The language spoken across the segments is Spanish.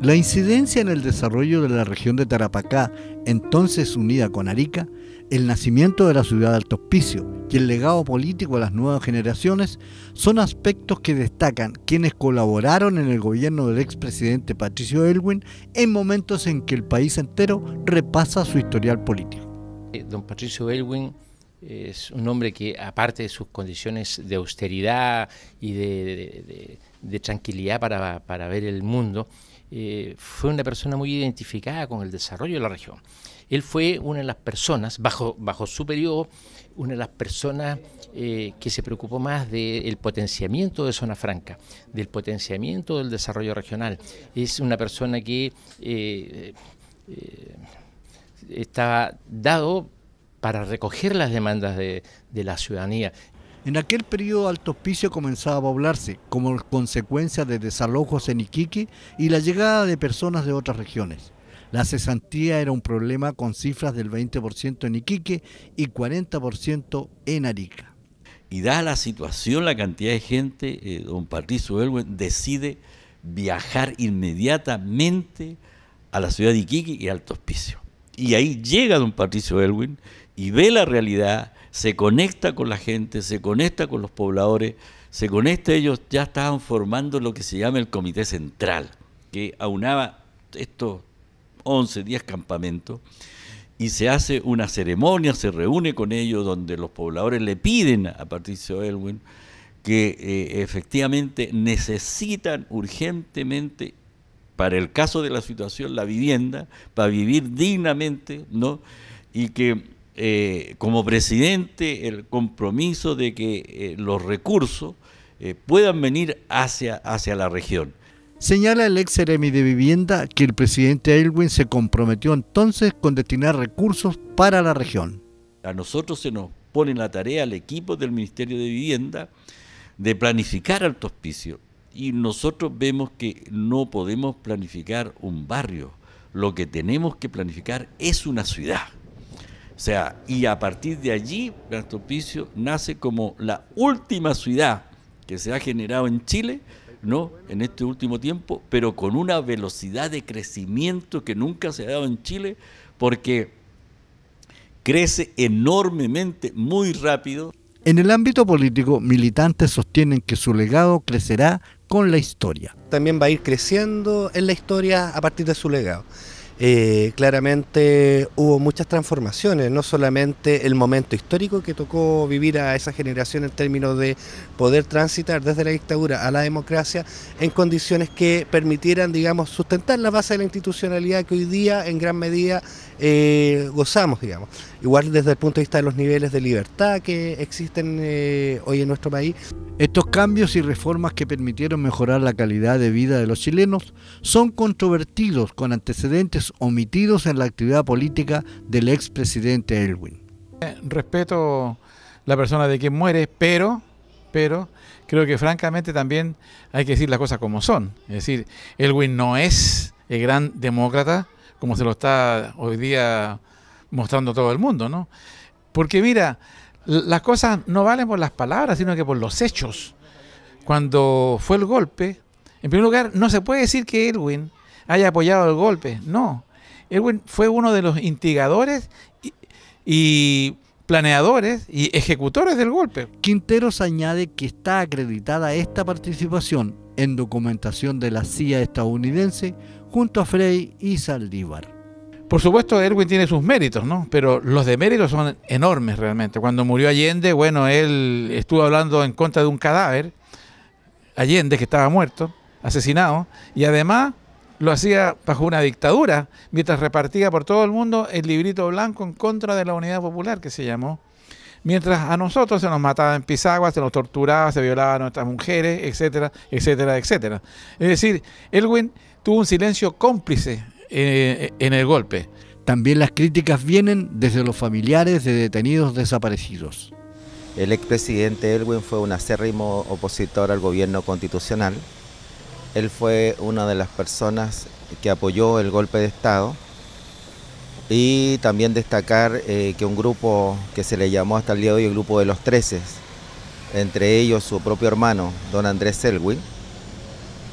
La incidencia en el desarrollo de la región de Tarapacá, entonces unida con Arica, el nacimiento de la ciudad de Alto Hospicio y el legado político a las nuevas generaciones son aspectos que destacan quienes colaboraron en el gobierno del expresidente Patricio Elwin en momentos en que el país entero repasa su historial político. Eh, don Patricio Elwin es un hombre que, aparte de sus condiciones de austeridad y de de tranquilidad para, ver el mundo, eh, fue una persona muy identificada con el desarrollo de la región. Él fue una de las personas, bajo, bajo su periodo, una de las personas eh, que se preocupó más del potenciamiento de Zona Franca, del potenciamiento del desarrollo regional. Es una persona que eh, estaba dado para recoger las demandas de, de la ciudadanía. En aquel periodo Alto Hospicio comenzaba a poblarse como consecuencia de desalojos en Iquique y la llegada de personas de otras regiones. La cesantía era un problema con cifras del 20% en Iquique y 40% en Arica. Y da la situación, la cantidad de gente, eh, don Patricio Elwin decide viajar inmediatamente a la ciudad de Iquique y Alto Hospicio. Y ahí llega don Patricio Elwin y ve la realidad se conecta con la gente, se conecta con los pobladores, se conecta, ellos ya estaban formando lo que se llama el Comité Central, que aunaba estos 11, 10 campamentos, y se hace una ceremonia, se reúne con ellos, donde los pobladores le piden a Patricio Elwin que eh, efectivamente necesitan urgentemente para el caso de la situación, la vivienda, para vivir dignamente, ¿no? Y que eh, como presidente el compromiso de que eh, los recursos eh, puedan venir hacia, hacia la región. Señala el ex de Vivienda que el presidente Elwin se comprometió entonces con destinar recursos para la región. A nosotros se nos pone la tarea al equipo del Ministerio de Vivienda de planificar alto hospicio y nosotros vemos que no podemos planificar un barrio, lo que tenemos que planificar es una ciudad. O sea, y a partir de allí, Picio nace como la última ciudad que se ha generado en Chile, ¿no? En este último tiempo, pero con una velocidad de crecimiento que nunca se ha dado en Chile, porque crece enormemente, muy rápido. En el ámbito político, militantes sostienen que su legado crecerá con la historia. También va a ir creciendo en la historia a partir de su legado. Eh, claramente hubo muchas transformaciones, no solamente el momento histórico que tocó vivir a esa generación en términos de poder transitar desde la dictadura a la democracia en condiciones que permitieran, digamos, sustentar la base de la institucionalidad que hoy día en gran medida eh, gozamos, digamos. Igual desde el punto de vista de los niveles de libertad que existen eh, hoy en nuestro país. Estos cambios y reformas que permitieron mejorar la calidad de vida de los chilenos son controvertidos con antecedentes omitidos en la actividad política del expresidente Elwin. Eh, respeto la persona de quien muere, pero, pero creo que francamente también hay que decir las cosas como son. Es decir, Elwin no es el gran demócrata, como se lo está hoy día mostrando todo el mundo, ¿no? Porque mira, las cosas no valen por las palabras, sino que por los hechos. Cuando fue el golpe, en primer lugar, no se puede decir que Irwin haya apoyado el golpe, no. Elwin fue uno de los instigadores y, y planeadores y ejecutores del golpe. Quinteros añade que está acreditada esta participación en documentación de la CIA estadounidense junto a Frey y Saldívar. Por supuesto, Erwin tiene sus méritos, ¿no? Pero los deméritos son enormes realmente. Cuando murió Allende, bueno, él estuvo hablando en contra de un cadáver, Allende, que estaba muerto, asesinado, y además lo hacía bajo una dictadura, mientras repartía por todo el mundo el librito blanco en contra de la Unidad Popular, que se llamó mientras a nosotros se nos mataba en Pisagua, se nos torturaba, se violaba a nuestras mujeres, etcétera, etcétera, etcétera. Es decir, Elwin tuvo un silencio cómplice eh, en el golpe. También las críticas vienen desde los familiares de detenidos desaparecidos. El expresidente Elwin fue un acérrimo opositor al gobierno constitucional. Él fue una de las personas que apoyó el golpe de Estado y también destacar eh, que un grupo que se le llamó hasta el día de hoy el grupo de los Treces, entre ellos su propio hermano, don Andrés Selwyn,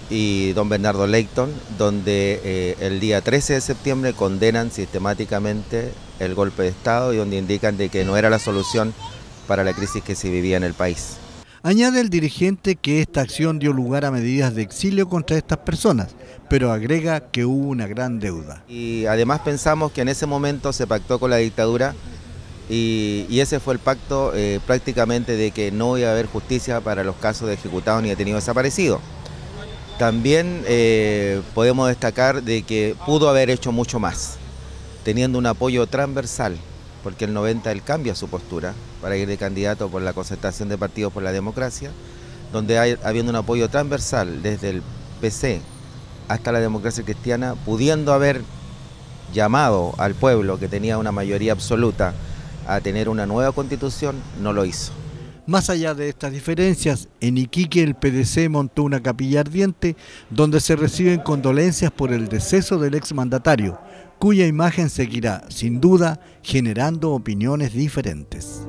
y don Bernardo Leighton, donde eh, el día 13 de septiembre condenan sistemáticamente el golpe de Estado y donde indican de que no era la solución para la crisis que se vivía en el país. Añade el dirigente que esta acción dio lugar a medidas de exilio contra estas personas, pero agrega que hubo una gran deuda. Y además pensamos que en ese momento se pactó con la dictadura y, ese fue el pacto eh, prácticamente de que no iba a haber justicia para los casos de ejecutados ni detenidos desaparecidos. También eh, podemos destacar de que pudo haber hecho mucho más, teniendo un apoyo transversal porque el 90 él cambia su postura para ir de candidato por la concertación de partidos por la democracia, donde habiendo un apoyo transversal desde el PC hasta la democracia cristiana, pudiendo haber llamado al pueblo que tenía una mayoría absoluta a tener una nueva constitución, no lo hizo. Más allá de estas diferencias, en Iquique el PDC montó una capilla ardiente donde se reciben condolencias por el deceso del exmandatario cuya imagen seguirá, sin duda, generando opiniones diferentes.